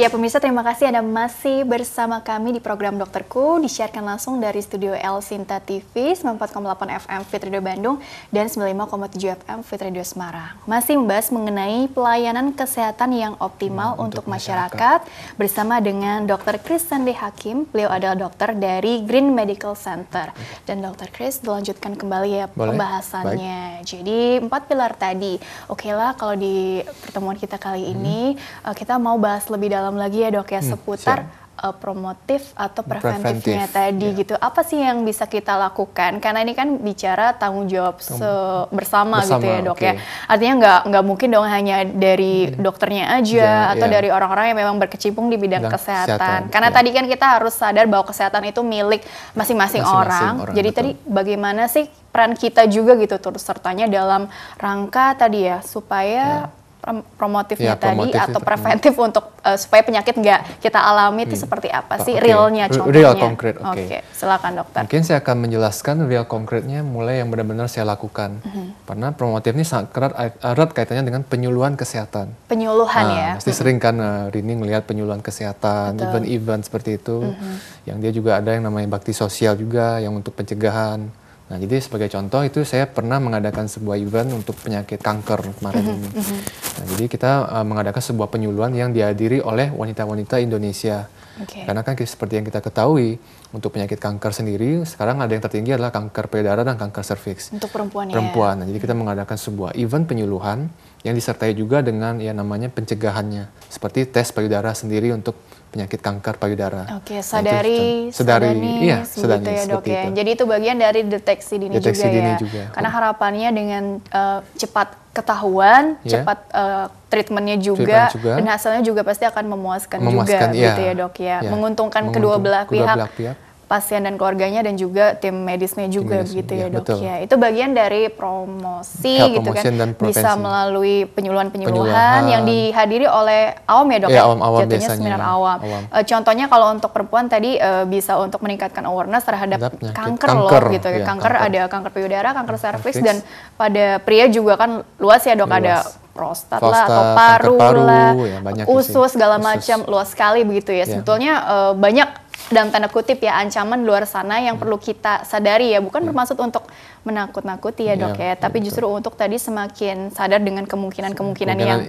Ya pemirsa terima kasih Anda masih bersama kami di program Dokterku disiarkan langsung dari studio El Sinta TV 94,8 FM Fit Bandung dan 95,7 FM Fit Radio Semarang. Masih membahas mengenai pelayanan kesehatan yang optimal nah, untuk, masyarakat. masyarakat bersama dengan Dr. Chris Sandi Hakim. Beliau adalah dokter dari Green Medical Center. Dan Dr. Chris dilanjutkan kembali ya Boleh? pembahasannya. Baik. Jadi empat pilar tadi. Oke lah kalau di pertemuan kita kali hmm. ini eh, kita mau bahas lebih dalam dalam lagi ya dok ya hmm, seputar uh, promotif atau preventifnya Preventif, tadi yeah. gitu. Apa sih yang bisa kita lakukan? Karena ini kan bicara tanggung jawab bersama, bersama gitu ya dok okay. ya. Artinya nggak nggak mungkin dong hanya dari hmm. dokternya iya, aja yeah, atau yeah. dari orang-orang yang memang berkecimpung di bidang nah, kesehatan. kesehatan. Karena yeah. tadi kan kita harus sadar bahwa kesehatan itu milik masing-masing orang. orang. Jadi betul. tadi bagaimana sih peran kita juga gitu terus sertanya dalam rangka tadi ya supaya yeah promotifnya ya, tadi promotif atau preventif itu. Hmm. untuk uh, supaya penyakit nggak kita alami itu hmm. seperti apa sih okay. realnya contohnya? Real konkret, oke. Okay. Okay. Silakan dokter. Mungkin saya akan menjelaskan real konkretnya mulai yang benar-benar saya lakukan. Hmm. Karena promotif ini sangat erat, eh, erat kaitannya dengan penyuluhan kesehatan. Penyuluhan nah, ya? Pasti hmm. sering kan uh, Rini melihat penyuluhan kesehatan, event-event seperti itu. Hmm. Yang dia juga ada yang namanya bakti sosial juga, yang untuk pencegahan Nah, jadi sebagai contoh itu saya pernah mengadakan sebuah event untuk penyakit kanker kemarin mm -hmm. ini. Mhm. Nah, jadi kita uh, mengadakan sebuah penyuluhan yang dihadiri oleh wanita-wanita Indonesia. Okay. Karena kan seperti yang kita ketahui, untuk penyakit kanker sendiri sekarang ada yang tertinggi adalah kanker payudara dan kanker serviks. Untuk perempuan, ya? perempuan. ya. Nah, jadi kita mengadakan sebuah event penyuluhan yang disertai juga dengan ya namanya pencegahannya, seperti tes payudara sendiri untuk penyakit kanker payudara. Oke, sadari, nah, sadari, sedari, iya, sadari ya dok ya. Itu. Jadi itu bagian dari deteksi dini deteksi juga dini ya. Juga. Karena harapannya dengan uh, cepat ketahuan, yeah. cepat uh, treatmentnya juga, treatment juga, dan hasilnya juga pasti akan memuaskan, memuaskan juga, iya. gitu ya dok ya. Yeah. Menguntungkan, Menguntung, kedua belah kedua pihak. Belah pihak pasien dan keluarganya dan juga tim medisnya juga tim medis, begitu ya, ya dok betul. ya itu bagian dari promosi Health ya, gitu kan dan bisa melalui penyuluhan-penyuluhan yang dihadiri oleh awam ya dok ya, iya, awam -awam jatuhnya biasanya, seminar awam, awam. E, contohnya kalau untuk perempuan tadi e, bisa untuk meningkatkan awareness terhadap kanker, kanker loh gitu ya, iya, kanker, kanker ada kanker payudara kanker serviks dan pada pria juga kan luas ya dok luas. ada prostat, lah atau paru, paru lah, ya, usus segala macam luas sekali begitu ya. Iya. Sebetulnya eh, banyak dalam tanda kutip ya ancaman luar sana yang hmm. perlu kita sadari ya bukan hmm. bermaksud untuk menakut-nakuti ya dok ya, ya tapi betul. justru untuk tadi semakin sadar dengan kemungkinan-kemungkinan yang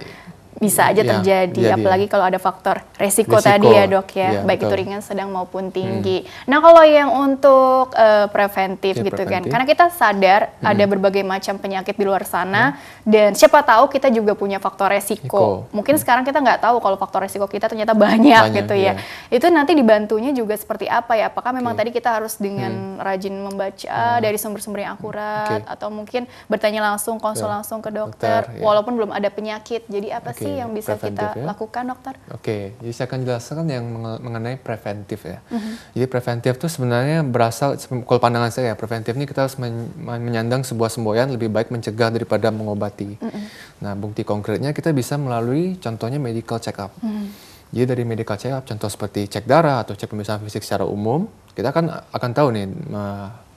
bisa aja iya, terjadi, ya, apalagi kalau ada faktor resiko, resiko tadi ya dok ya, ya baik betul. itu ringan, sedang maupun hmm. tinggi. Hmm. Nah kalau yang untuk uh, preventif ya, gitu preventive. kan, karena kita sadar hmm. ada berbagai macam penyakit di luar sana hmm. dan siapa tahu kita juga punya faktor resiko. Eko. Mungkin hmm. sekarang kita nggak tahu kalau faktor resiko kita ternyata banyak, banyak gitu ya. ya. Itu nanti dibantunya juga seperti apa ya? Apakah memang okay. tadi kita harus dengan hmm. rajin membaca hmm. dari sumber-sumber yang hmm. akurat okay. atau mungkin bertanya langsung, konsul Betul. langsung ke dokter, dokter ya. walaupun belum ada penyakit. Jadi apa okay okay. sih yang bisa preventif, kita ya? lakukan, dokter? Oke, okay. jadi saya akan jelaskan yang mengenai preventif ya. Mm -hmm. Jadi preventif itu sebenarnya berasal, kalau pandangan saya ya, preventif ini kita harus men menyandang sebuah semboyan lebih baik mencegah daripada mengobati. Mm -hmm. Nah, bukti konkretnya kita bisa melalui contohnya medical check up. Mm -hmm. Jadi dari medical check up, contoh seperti cek darah atau cek pemeriksaan fisik secara umum, kita akan akan tahu nih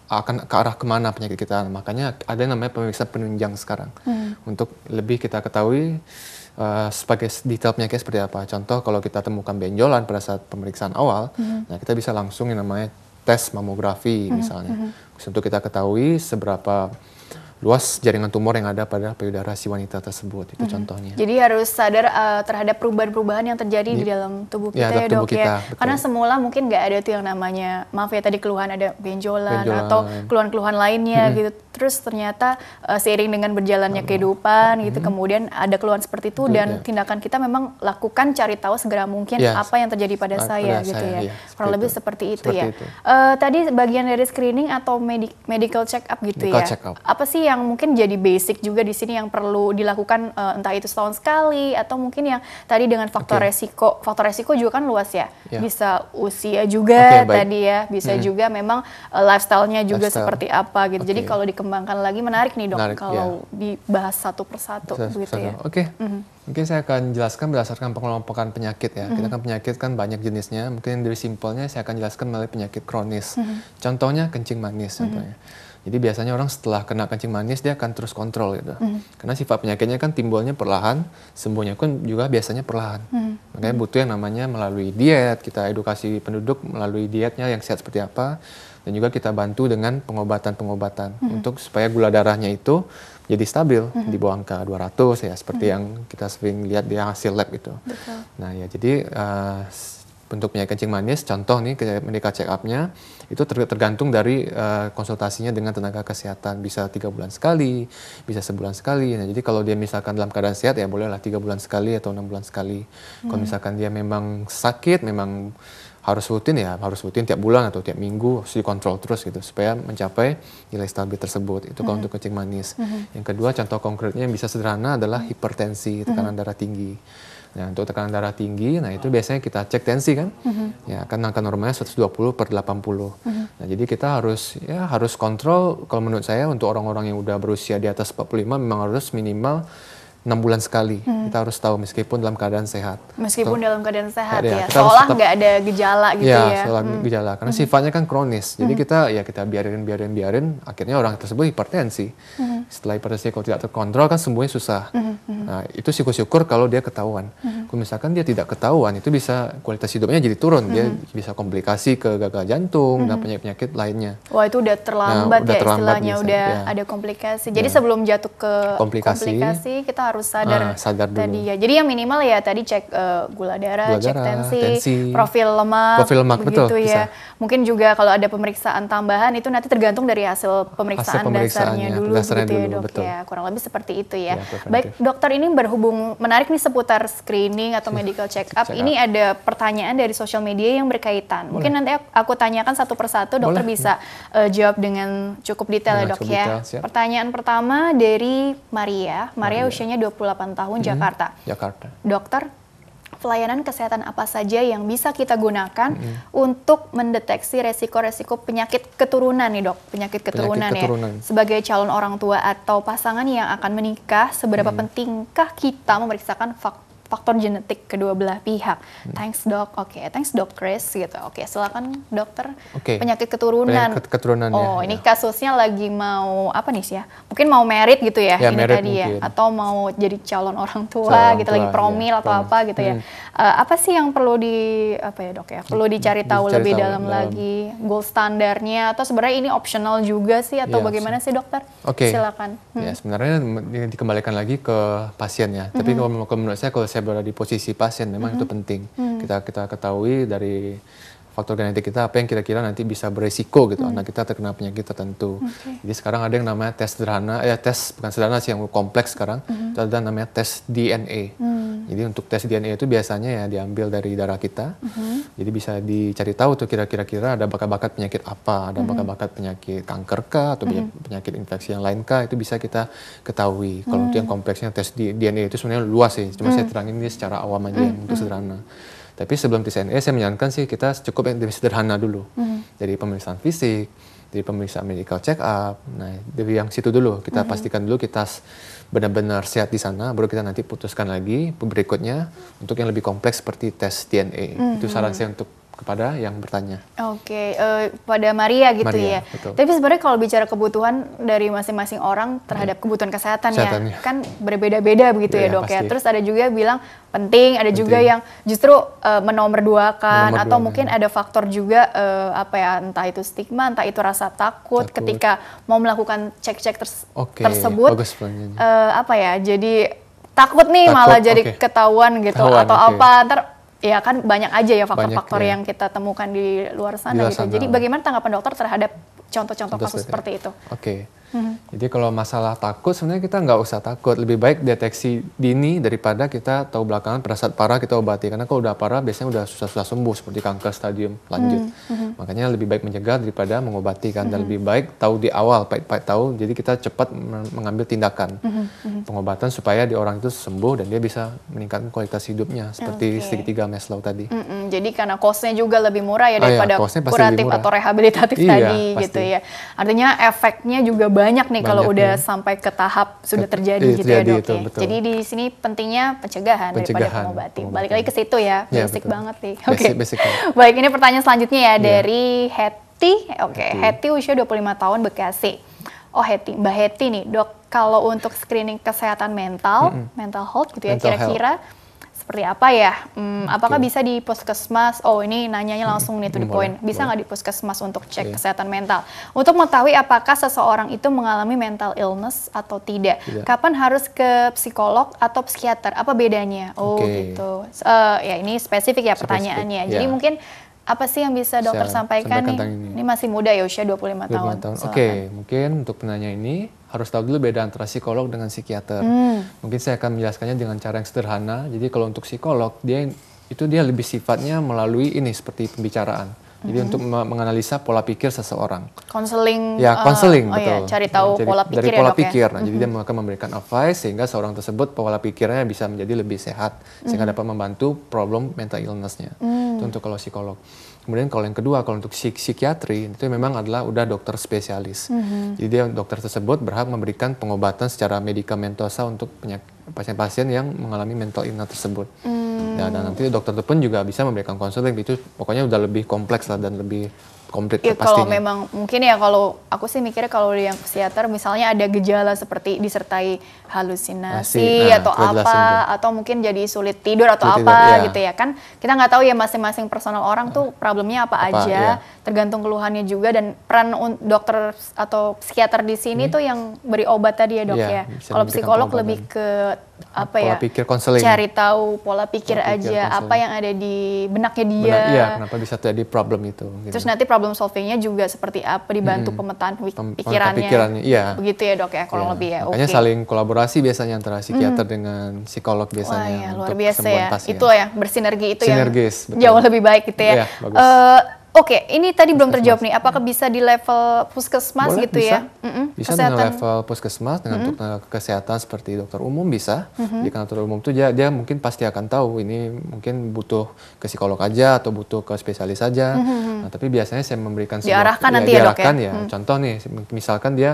akan ke arah kemana penyakit kita. Makanya ada yang namanya pemeriksa penunjang sekarang hmm. untuk lebih kita ketahui Eh, sebagai detail penyakit seperti apa. Contoh kalau kita temukan benjolan pada saat pemeriksaan awal, mm -hmm. nah kita bisa langsung yang namanya tes mamografi mm -hmm. misalnya. Mm -hmm. Untuk kita ketahui seberapa luas jaringan tumor yang ada pada payudara si wanita tersebut itu mm -hmm. contohnya. Jadi harus sadar uh, terhadap perubahan-perubahan yang terjadi di, di dalam tubuh ya, kita ya, ya tubuh dok ya. kita, ya. Betul. Karena semula mungkin nggak ada tuh yang namanya maaf ya tadi keluhan ada benjolan, benjolan. atau keluhan-keluhan lainnya mm -hmm. gitu. Terus ternyata uh, seiring dengan berjalannya Lalu. kehidupan mm -hmm. gitu mhm. kemudian ada keluhan seperti itu dan ya. tindakan kita memang lakukan cari tahu segera mungkin yes. apa yang terjadi pada Pada saya pada gitu saya, ya. ya. Kurang lebih itu. seperti itu seperti ya. Itu. Uh, tadi bagian dari screening atau medi medical check up gitu medical ya. Check up. Apa sih yang mungkin jadi basic juga di sini yang perlu dilakukan uh, entah itu setahun sekali atau mungkin yang tadi dengan faktor okay. resiko faktor resiko juga kan luas ya yeah. bisa usia juga okay, tadi ya bisa hmm. juga memang uh, lifestyle-nya juga lifestyle. seperti apa gitu okay. jadi kalau dikembangkan lagi menarik nih dok menarik, kalau yeah. dibahas satu persatu satu, gitu ya oke okay. mm -hmm. mungkin saya akan jelaskan berdasarkan pengelompokan penyakit ya kita hmm. kan penyakit kan banyak jenisnya mungkin dari simpelnya saya akan jelaskan melalui penyakit kronis hmm. contohnya kencing manis hmm. contohnya jadi biasanya orang setelah kena kencing manis dia akan terus kontrol gitu. Mm. Karena sifat penyakitnya kan timbulnya perlahan, sembuhnya pun juga biasanya perlahan. Mm. Makanya hmm. butuh yang namanya melalui diet, kita edukasi penduduk melalui dietnya yang sehat seperti apa dan juga kita bantu dengan pengobatan-pengobatan mm. untuk supaya gula darahnya itu jadi stabil mm. di bawah angka 200 ya seperti mm. yang kita sering lihat di hasil lab itu. Betul. Nah, ya jadi uh, eh, bentuk penyakit kencing manis contoh nih ketika check up-nya itu tergantung dari uh, konsultasinya dengan tenaga kesehatan bisa tiga bulan sekali bisa sebulan sekali nah jadi kalau dia misalkan dalam keadaan sehat ya bolehlah tiga bulan sekali atau enam bulan sekali hmm. kalau misalkan dia memang sakit memang harus rutin ya harus rutin tiap bulan atau tiap minggu harus dikontrol terus gitu supaya mencapai nilai stabil tersebut itu kalau -hmm. untuk kencing manis -hmm. yang kedua contoh konkretnya yang bisa sederhana adalah hmm. hipertensi tekanan -hmm. darah tinggi Ya, untuk tekanan darah tinggi, nah itu biasanya kita cek tensi kan, mm -hmm. ya kan angka normalnya 120 per 80. Mm -hmm. Nah jadi kita harus ya harus kontrol kalau menurut saya untuk orang-orang yang udah berusia di atas 45 memang harus minimal enam bulan sekali hmm. kita harus tahu meskipun dalam keadaan sehat. Meskipun so, dalam keadaan sehat iya, ya, ya. seolah nggak ada gejala gitu ya. ya. seolah hmm. gejala karena hmm. sifatnya kan kronis. Jadi hmm. kita ya kita biarin biarin biarin akhirnya orang tersebut hipertensi. Hmm. Setelah hipertensi kalau tidak terkontrol kan sembuhnya susah. Hmm. hmm. Nah, itu syukur-syukur kalau dia ketahuan. Hmm misalkan dia tidak ketahuan itu bisa kualitas hidupnya jadi turun mm -hmm. dia mm-hmm. bisa komplikasi ke gagal jantung mm -hmm. dan mm-hmm. penyakit-penyakit lainnya. Wah itu udah terlambat nah, udah ya terlambat istilahnya bisa, udah ya. ada komplikasi. Jadi ya. sebelum jatuh ke komplikasi, komplikasi kita harus sadar, ah, sadar dulu. tadi ya. Jadi yang minimal ya tadi cek uh, gula darah, gula cek tensi, tensi, profil lemak, profil lemak begitu betul, ya. Bisa. Mungkin juga kalau ada pemeriksaan tambahan itu nanti tergantung dari hasil pemeriksaan, hasil pemeriksaan dasarnya dasarnya dulu, dasarnya gitu ya dok betul. ya kurang lebih seperti itu ya. ya Baik dokter ini berhubung menarik nih seputar screening screening atau iya. medical check up, check up. ini ada pertanyaan dari sosial media yang berkaitan. Boleh. Mungkin nanti aku tanyakan satu persatu, dokter Boleh. bisa uh, jawab dengan cukup detail ya dok ya. Detail, Pertanyaan pertama dari Maria. Maria, Maria. usianya 28 tahun, hmm, Jakarta. Jakarta. Dokter, pelayanan kesehatan apa saja yang bisa kita gunakan mm-hmm. untuk mendeteksi resiko-resiko penyakit keturunan nih dok penyakit keturunan penyakit keturunan. ya sebagai calon orang tua atau pasangan yang akan menikah seberapa mm-hmm. pentingkah kita memeriksakan faktor faktor genetik kedua belah pihak. Hmm. Thanks dok, oke, okay. thanks dok Chris gitu. Oke, okay, silakan dokter okay. penyakit keturunan. Penyakit keturunan. Ya. Oh, ya. ini kasusnya lagi mau apa nih sih ya? Mungkin mau merit gitu ya, ya ini tadi ya, mungkin. ya, atau mau jadi calon orang tua calon gitu, tua, lagi promil ya. atau promil. apa gitu ya. hmm. ya uh, apa sih yang perlu di apa ya dok ya perlu hmm, dicari tahu dicari lebih tahu dalam, dalam lagi goal standarnya atau sebenarnya ini optional juga sih atau yeah, bagaimana sih dokter? Oke. Okay. Silakan. Hmm. Ya sebenarnya dikembalikan lagi ke pasiennya. Mm-hmm. Tapi hmm. kalau menurut saya kalau saya berada di posisi pasien memang mm-hmm. itu hmm. penting. Mm-hmm. Kita kita ketahui dari faktor genetik kita apa yang kira-kira nanti bisa beresiko gitu hmm. anak kita terkena penyakit tertentu. Okay. Jadi sekarang ada yang namanya tes sederhana, eh tes bukan sederhana sih yang kompleks sekarang, hmm. itu ada namanya tes DNA. Hmm. Jadi untuk tes DNA itu biasanya ya diambil dari darah kita, hmm. jadi bisa dicari tahu tuh kira-kira kira ada bakat-bakat penyakit apa, ada hmm. bakat-bakat penyakit kanker kah atau hmm. penyakit infeksi yang lain kah itu bisa kita ketahui. Kalau hmm. untuk yang kompleksnya tes DNA itu sebenarnya luas sih, cuma hmm. saya terangin ini secara awam aja hmm. untuk sederhana. Tapi sebelum tes DNA, saya menyarankan sih kita cukup yang lebih sederhana dulu. Mm-hmm. Jadi pemeriksaan fisik, jadi pemeriksaan medical check up, nah dari yang situ dulu kita mm-hmm. pastikan dulu kita benar-benar sehat di sana, baru kita nanti putuskan lagi berikutnya untuk yang lebih kompleks seperti tes DNA. Mm-hmm. Itu hmm. saran saya untuk kepada yang bertanya. Oke, okay, uh, eh, pada Maria gitu Maria, ya. Betul. Tapi sebenarnya kalau bicara kebutuhan dari masing-masing orang terhadap kebutuhan kesehatan ya, iya. kan berbeda-beda begitu ya, ya dok ya. Terus ada juga bilang penting, ada penting. juga yang justru uh, eh, menomorduakan Menomor atau mungkin iya. ada faktor juga uh, apa ya, entah itu stigma, entah itu rasa takut, takut. ketika mau melakukan cek-cek ters okay, tersebut. Bagus uh, apa ya, jadi takut nih takut, malah jadi okay. ketahuan gitu Ketahuan, atau okay. apa ntar ya kan banyak aja ya faktor-faktor ya. yang kita temukan di luar sana di luar gitu. Jadi bagaimana tanggapan dokter terhadap contoh-contoh kasus seperti itu? Oke. Okay hmm. jadi kalau masalah takut sebenarnya kita nggak usah takut lebih baik deteksi dini daripada kita tahu belakangan pada saat parah kita obati karena kalau udah parah biasanya udah susah-susah sembuh seperti kanker stadium lanjut hmm. Hmm. makanya lebih baik mencegah daripada mengobati kan hmm. lebih baik tahu di awal baik-baik tahu jadi kita cepat mengambil tindakan hmm, hmm, hmm. pengobatan supaya di orang itu sembuh dan dia bisa meningkatkan kualitas hidupnya seperti okay. segitiga Maslow tadi hmm, hmm. jadi karena kosnya juga lebih murah ya daripada oh, iya. kuratif atau rehabilitatif iya, tadi pasti. gitu ya artinya efeknya juga banyak banyak nih kalau udah ya. sampai ke tahap sudah terjadi ke, iya, gitu ya dok ya. Jadi di sini pentingnya pencegahan, pencegahan daripada pengobati. Balik lagi ke situ ya, ya basic betul. banget nih. Oke. Okay. Baik, ini pertanyaan selanjutnya ya, ya. dari Hetty. Oke, okay. Hetty usia 25 tahun Bekasi. Oh Hetty Mbak Hetty nih dok, kalau untuk screening kesehatan mental, mm -hmm. mental health gitu ya kira-kira seperti apa ya? Hmm, apakah bisa di puskesmas? Oh ini nanyanya hmm, langsung nih to the point. Bisa nggak di puskesmas untuk cek okay. Iya. kesehatan mental? Untuk mengetahui apakah seseorang itu mengalami mental illness atau tidak? Yeah. Kapan harus ke psikolog atau psikiater? Apa bedanya? Oh okay. gitu. Uh, ya ini spesifik ya pertanyaannya. Spesifik, Jadi iya. mungkin apa sih yang bisa dokter sampaikan, sampaikan nih? Ini. ini masih muda ya usia 25, 25 tahun. tahun. Oke, okay. mungkin untuk penanya ini harus tahu dulu beda antara psikolog dengan psikiater. Hmm. Mungkin saya akan menjelaskannya dengan cara yang sederhana. Jadi kalau untuk psikolog dia itu dia lebih sifatnya melalui ini seperti pembicaraan. Jadi mm-hmm. untuk menganalisa pola pikir seseorang. Konseling. Ya, konseling eh, uh, oh iya, betul. Iya, cari tahu jadi, pola pikir. Dari ya, pola ya, pikir. Ya? Nah, mm-hmm. jadi dia hmm. akan memberikan advice sehingga seorang tersebut pola pikirnya bisa menjadi lebih sehat sehingga mm-hmm. dapat membantu problem mental illnessnya. Mm-hmm. Itu hmm. untuk kalau psikolog. Kemudian kalau yang kedua, kalau untuk psikiatri itu memang adalah udah dokter spesialis. Mm-hmm. Jadi dokter tersebut berhak memberikan pengobatan secara medikamentosa untuk pasien-pasien yang mengalami mental illness tersebut. Mm. Nah, dan nanti dokter itu pun juga bisa memberikan konseling itu pokoknya udah lebih kompleks lah dan lebih komplit ya, pastinya. Kalau memang mungkin ya kalau aku sih mikirnya kalau yang psikiater misalnya ada gejala seperti disertai halusinasi nah, atau apa atau mungkin jadi sulit tidur atau sulit apa tidur, iya. gitu ya kan kita nggak tahu ya masing-masing personal orang tuh problemnya apa, apa aja ya. tergantung keluhannya juga dan peran dokter atau psikiater di sini hmm. tuh yang beri obat tadi ya dok iya, ya. ya. Kalau psikolog lebih ke nah, apa pola ya pikir cari tahu pola pikir pola pikir aja konseling. apa yang ada di benaknya iya, dia Benak, ya, kenapa bisa jadi problem itu gitu. terus nanti problem problem solvingnya juga seperti apa dibantu hmm. pemetaan pikirannya, pikirannya iya. begitu ya dok ya kurang iya. lebih ya makanya saling kolaborasi biasanya antara psikiater hmm. dengan psikolog biasanya Wah, ya, luar biasa ya pasien. itu ya bersinergi itu ya. Sinergis, yang betul. jauh lebih baik gitu ya, ya bagus. uh, Oke, okay, ini tadi puskesmas. belum terjawab nih. Apakah hmm. bisa di level puskesmas Boleh, gitu ya? bisa. ya? Mm-mm, bisa kesehatan. dengan level puskesmas dengan mm-hmm. tenaga eh, kesehatan seperti dokter umum bisa. Mm-hmm. Di kantor umum tuh dia, dia mungkin pasti akan tahu ini mungkin butuh ke psikolog aja atau butuh ke spesialis aja. Mm-hmm. Nah, tapi biasanya saya memberikan sebuah, diarahkan iya, ya, nanti ya, diarahkan ya. Mm. Contoh nih, misalkan dia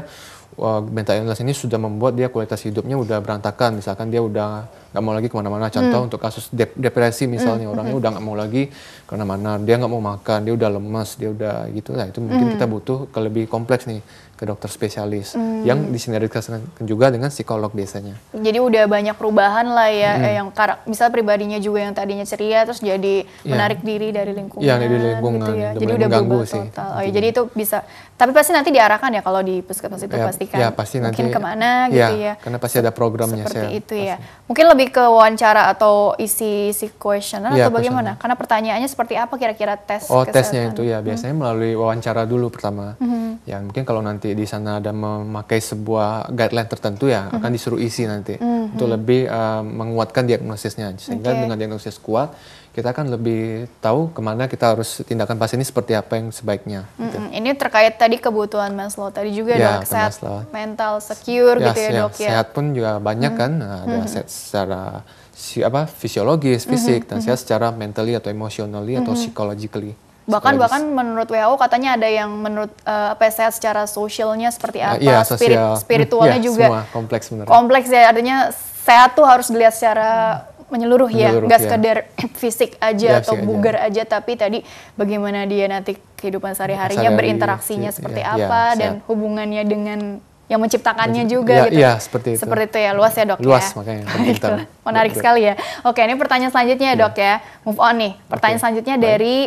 mental illness ini sudah membuat dia kualitas hidupnya udah berantakan. Misalkan dia udah nggak mau lagi kemana-mana. Contoh hmm. untuk kasus dep depresi misalnya hmm. orangnya hmm. udah nggak mau lagi karena mana dia nggak mau makan, dia udah lemas, dia udah gitu. lah itu mungkin hmm. kita butuh ke lebih kompleks nih ke dokter spesialis hmm. yang disinergiskan juga dengan psikolog biasanya. Jadi udah banyak perubahan lah ya hmm. eh, yang karak, misal pribadinya juga yang tadinya ceria terus jadi yeah. menarik diri dari lingkungan. Iya, dari lingkungan. Gitu ya. Jadi udah berubah sih. Oh, ya, gitu. jadi itu bisa tapi pasti nanti diarahkan ya kalau di puskesmas itu ya, pastikan. Ya, pasti Mungkin kemana ya, gitu ya. Karena pasti ada programnya. Seperti saya, itu ya. pasti. Mungkin lebih lebih ke wawancara atau isi si questioner ya, atau iya, bagaimana? Karena pertanyaannya seperti apa kira-kira tes Oh, kesehatan. tesnya itu ya hmm. biasanya hmm. melalui wawancara dulu pertama. Hmm. Ya, mungkin kalau nanti di sana ada memakai sebuah guideline tertentu ya hmm. akan disuruh isi nanti hmm. untuk hmm. lebih uh, menguatkan diagnosisnya sehingga okay. dengan diagnosis kuat kita akan lebih tahu kemana kita harus tindakan pasien ini seperti apa yang sebaiknya. Mm-hmm. Ini terkait tadi kebutuhan Maslow tadi juga ya, dok, sehat Maslow. mental secure ya, gitu ya, ya dok ya. Sehat pun juga banyak mm-hmm. kan, ada mm-hmm. sehat secara si, apa fisiologis, fisik, mm-hmm. dan sehat secara mentally atau emotionally mm-hmm. atau psychologically bahkan bahkan menurut WHO katanya ada yang menurut uh, apa ya, sehat secara sosialnya seperti ah, apa iya, ya, sosial. spirit spiritualnya hmm, iya, juga semua kompleks kompleks ya artinya sehat tuh harus dilihat secara hmm menyeluruh, ya, nggak ya. sekedar fisik aja ya, atau bugar aja. aja, tapi tadi bagaimana dia nanti kehidupan sehari-harinya Sehari, berinteraksinya ya, seperti ya, apa ya, dan sehat. hubungannya dengan yang menciptakannya juga ya, gitu. Iya, seperti itu. Seperti itu ya, luas ya, Dok luas, ya. makanya. Menarik sekali ya. Oke, ini pertanyaan selanjutnya ya, Dok ya. Move on nih. Pertanyaan okay. selanjutnya Baik. dari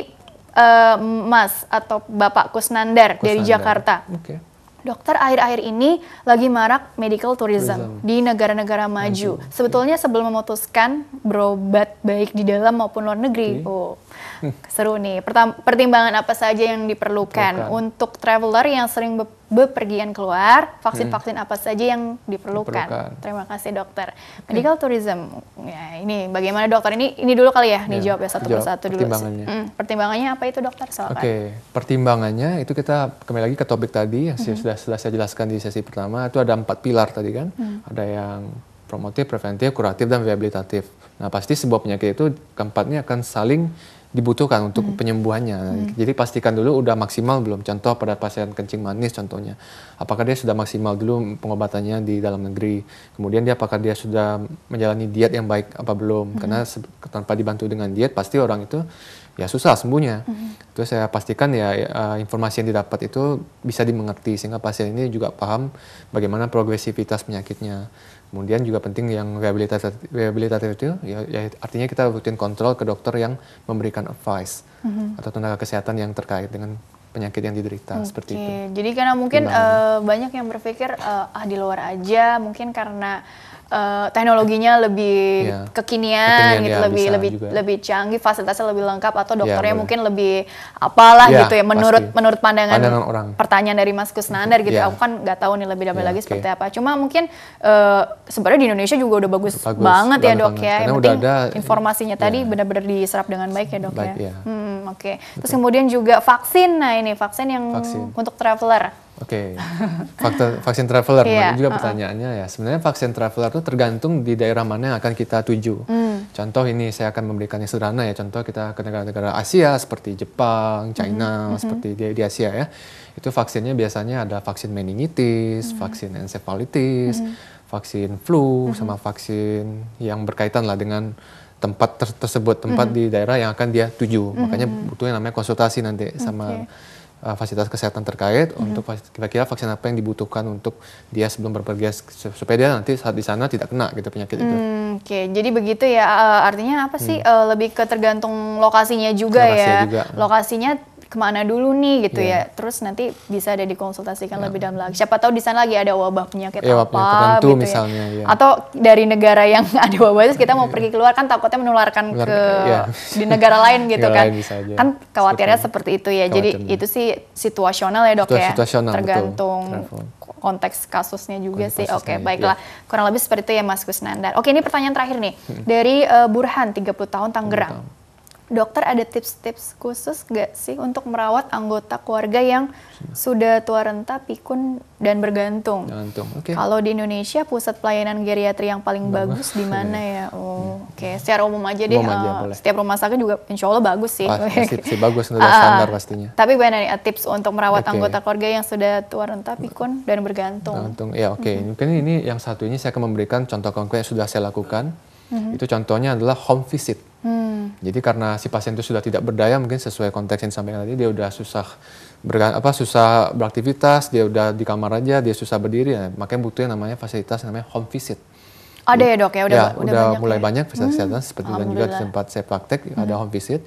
uh, Mas atau Bapak Kusnandar, Kusnandar dari Jakarta. Oke. Okay. Dokter akhir-akhir ini lagi marak medical tourism, tourism. di negara-negara maju. Sebetulnya sebelum memutuskan berobat baik di dalam maupun luar negeri, okay. oh Seru nih. Pertimbangan apa saja yang diperlukan Perlukan. untuk traveler yang sering be bepergian keluar? Vaksin-vaksin hmm. apa saja yang diperlukan? diperlukan. Terima kasih dokter. Hmm. Medical tourism. Ya, ini bagaimana dokter? Ini ini dulu kali ya, nih ya, jawab ya satu persatu dulu. Pertimbangannya. Hmm, pertimbangannya apa itu dokter? Oke, okay. pertimbangannya itu kita kembali lagi ke topik tadi yang -hmm. sudah sudah saya jelaskan di sesi pertama. Itu ada empat pilar tadi kan. Hmm. Ada yang promotif, preventif, kuratif, dan rehabilitatif. Nah, pasti sebuah penyakit itu keempatnya akan saling dibutuhkan untuk hmm. penyembuhannya. Hmm. Jadi pastikan dulu udah maksimal belum. Contoh pada pasien kencing manis contohnya, apakah dia sudah maksimal dulu pengobatannya di dalam negeri. Kemudian dia apakah dia sudah menjalani diet yang baik apa belum? Hmm. Karena tanpa dibantu dengan diet pasti orang itu ya susah sembuhnya. Hmm. Itu saya pastikan ya, ya eh, informasi yang didapat itu bisa dimengerti sehingga pasien ini juga paham bagaimana progresivitas penyakitnya. Kemudian juga penting yang rehabilitatif, rehabilitatif itu, ya, ya artinya kita rutin kontrol ke dokter yang memberikan advice mm-hmm. atau tenaga kesehatan yang terkait dengan penyakit yang diderita okay. seperti itu. Jadi karena mungkin uh, banyak yang berpikir uh, ah di luar aja, mungkin karena uh, teknologinya lebih yeah. Iya. kekinian, gitu ya, lebih lebih juga. lebih canggih fasilitasnya lebih lengkap atau iya, dokternya yeah, mungkin lebih apalah yeah, gitu ya menurut pasti. menurut pandangan, pandangan orang. pertanyaan dari Mas Kusnandar gitu yeah. aku kan nggak tahu nih lebih dalam iya, yeah, lagi okay. seperti apa cuma mungkin uh, sebenarnya di Indonesia juga udah bagus, bagus banget ya dok banget. ya yang penting ada, informasinya yeah. tadi benar-benar diserap dengan baik ya dok ya. baik, ya yeah. hmm, oke okay. terus kemudian juga vaksin nah ini vaksin yang vaksin. untuk traveler Oke, okay. vaksin traveler yeah, juga pertanyaannya ya. Sebenarnya vaksin traveler itu tergantung di daerah mana yang akan kita tuju. Mm. Contoh ini saya akan memberikan yang sederhana ya. Contoh kita ke negara-negara Asia seperti Jepang, China, mm -hmm. seperti di, di Asia ya. Itu vaksinnya biasanya ada vaksin meningitis, mm. vaksin encephalitis, mm. vaksin flu, mm -hmm. sama vaksin yang berkaitan lah dengan tempat ter tersebut, tempat mm -hmm. di daerah yang akan dia tuju. Mm -hmm. Makanya hmm, hmm. butuh yang namanya konsultasi nanti okay. sama uh, fasilitas kesehatan terkait -hmm. untuk kira-kira vaksin apa yang dibutuhkan untuk dia sebelum berpergian supaya dia nanti saat di sana tidak kena gitu penyakit hmm, itu. Oke, okay. jadi begitu ya uh, artinya apa sih hmm. Eh, lebih ke tergantung lokasinya juga lokasinya ya. Juga. Lokasinya kemana dulu nih gitu yeah. ya. Terus nanti bisa ada dikonsultasikan yeah. lebih dalam lagi. Siapa tahu di sana lagi ada wabah penyakit yeah, iya, apa gitu ya. misalnya, Yeah. Atau dari negara yang ada wabah itu kita mau iya. pergi keluar kan takutnya menularkan Menular, ke yeah. di negara lain gitu kan. Kan khawatirnya seperti, itu ya. Jadi itu sih situasional ya Dok Situ ya. Situasional, Tergantung betul. konteks kasusnya juga konteks sih. Oke, okay, baiklah. Yeah. Kurang lebih seperti itu ya Mas Kusnandar. Oke, ini pertanyaan terakhir nih. Hmm. Dari uh, Burhan 30 tahun Tanggerang. 30 tahun dokter ada tips-tips khusus gak sih untuk merawat anggota keluarga yang sudah tua renta, pikun, dan bergantung? Gantung, oke. Okay. Kalau di Indonesia, pusat pelayanan geriatri yang paling bagus, bagus di mana ya? Hmm. Oh, oke. Okay. Secara umum aja deh, umum aja, uh, setiap rumah sakit juga insya Allah bagus sih. pasti, bagus, sudah standar pastinya. Eh, tapi gimana nih tips untuk merawat okay. anggota keluarga yang sudah tua renta, pikun, dan bergantung? Gantung, ya oke. Okay. -hmm. Mungkin ini yang satu ini saya akan memberikan contoh konkret yang sudah saya lakukan. -hmm. Itu contohnya adalah home visit Hmm. Jadi karena si pasien itu sudah tidak berdaya mungkin sesuai konteks yang disampaikan tadi dia sudah susah ber, apa susah beraktivitas, dia sudah di kamar aja, dia susah berdiri, ya. makanya butuh yang namanya fasilitas yang namanya home visit. Ada ya dok ya udah ya, udah, udah banyak mulai ya? banyak fasilitas hmm. kesehatan seperti dan juga tempat saya praktek hmm. ada home visit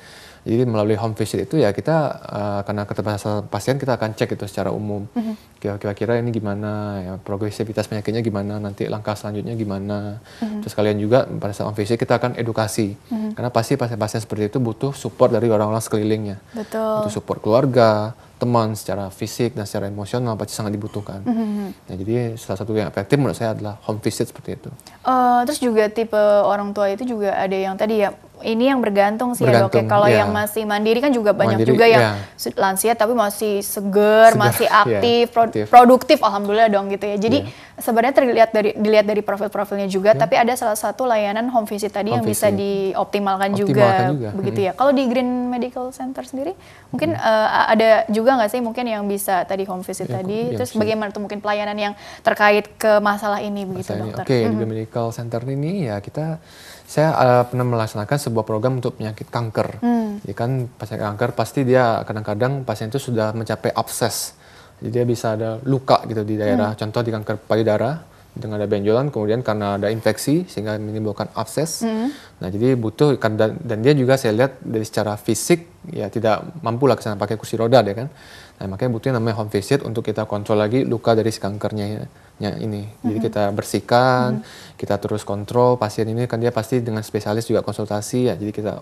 jadi melalui home visit itu ya kita uh, karena keterbatasan pasien kita akan cek itu secara umum. Mhm. Kira-kira ini gimana, ya, progresivitas penyakitnya gimana, nanti langkah selanjutnya gimana. Mm-hmm. Terus kalian juga pada saat home visit kita akan edukasi. Mm-hmm. Karena pasti pasien-pasien seperti itu butuh support dari orang-orang sekelilingnya. Betul. Butuh support keluarga, teman secara fisik dan secara emosional pasti sangat dibutuhkan. Mm -hmm. Nah, jadi salah satu yang efektif menurut saya adalah home visit seperti itu. Uh, terus juga tipe orang tua itu juga ada yang tadi ya ini yang bergantung sih bergantung, ya dok Kalau ya. yang masih mandiri kan juga banyak mandiri, juga yang ya. lansia tapi masih seger, masih iya. aktif, ya, aktif, produktif alhamdulillah dong gitu ya. Jadi ya. sebenarnya terlihat dari dilihat dari profil-profilnya juga ya. tapi ada salah satu layanan home visit tadi home yang visit. bisa dioptimalkan, Optimalkan juga, juga begitu hmm. ya. Kalau di Green Medical Center sendiri mungkin hmm. uh, ada juga nggak sih mungkin yang bisa tadi home visit ya, tadi ya, terus ya. bagaimana tuh mungkin pelayanan yang terkait ke masalah ini begitu masalah dokter. Oke, okay, mm -hmm. di Green Medical Center ini ya kita saya uh, pernah melaksanakan sebuah program untuk penyakit kanker. Hmm. Ya kan pasien kanker pasti dia kadang-kadang pasien itu sudah mencapai abses. Jadi dia bisa ada luka gitu di daerah, hmm. contoh di kanker payudara dengan ada benjolan kemudian karena ada infeksi sehingga menimbulkan abses. Hmm. Nah, jadi butuh kan, dan, dan dia juga saya lihat dari secara fisik ya tidak mampu lah kesana pakai kursi roda ya kan Nah, makanya butuhnya namanya home visit untuk kita kontrol lagi luka dari si kankernya ya, ini. Jadi mm -hmm. kita bersihkan, mm -hmm. kita terus kontrol pasien ini kan dia pasti dengan spesialis juga konsultasi ya. Jadi kita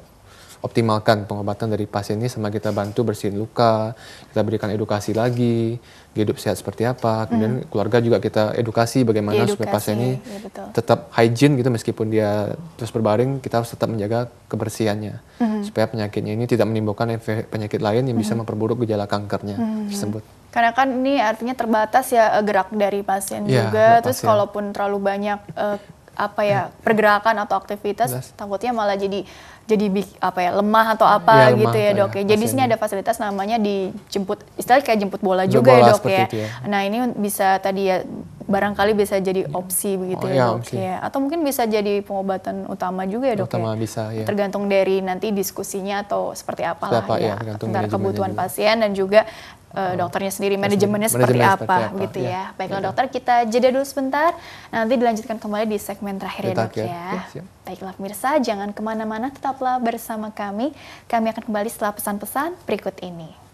optimalkan pengobatan dari pasien ini sama kita bantu bersihin luka, kita berikan edukasi lagi, hidup sehat seperti apa, kemudian mm. keluarga juga kita edukasi bagaimana edukasi, supaya pasien ini ya tetap hygiene gitu meskipun dia terus berbaring, kita harus tetap menjaga kebersihannya mm. supaya penyakitnya ini tidak menimbulkan penyakit lain yang mm. bisa hmm. memperburuk gejala kankernya mm. tersebut. Karena kan ini artinya terbatas ya eh, gerak dari pasien iya, ya, juga, terus pasien. kalaupun terlalu banyak uh, apa ya pergerakan atau aktivitas Belas. takutnya malah jadi jadi apa ya lemah atau apa iya, gitu ya, gitu ya dok ya. Jadi sini ada fasilitas namanya dijemput istilah kayak jemput bola juga ya, bola ya dok ya. ya. Nah ini bisa tadi ya barangkali bisa jadi opsi begitu oh, ya, ya dok ya. Atau mungkin bisa jadi pengobatan utama juga ya dok utama ya. bisa ya. Tergantung dari nanti diskusinya atau seperti apalah seperti apa, ya, ya tergantung kebutuhan juga. pasien dan juga uh, dokternya sendiri, manajemennya seperti, apa, seperti apa gitu ya. ya. Baiklah ya. dokter, kita jeda dulu sebentar, nanti dilanjutkan kembali di segmen terakhir ya dok ya. ya iya, Baiklah pemirsa, jangan kemana-mana, tetaplah bersama kami. Kami akan kembali setelah pesan-pesan berikut ini.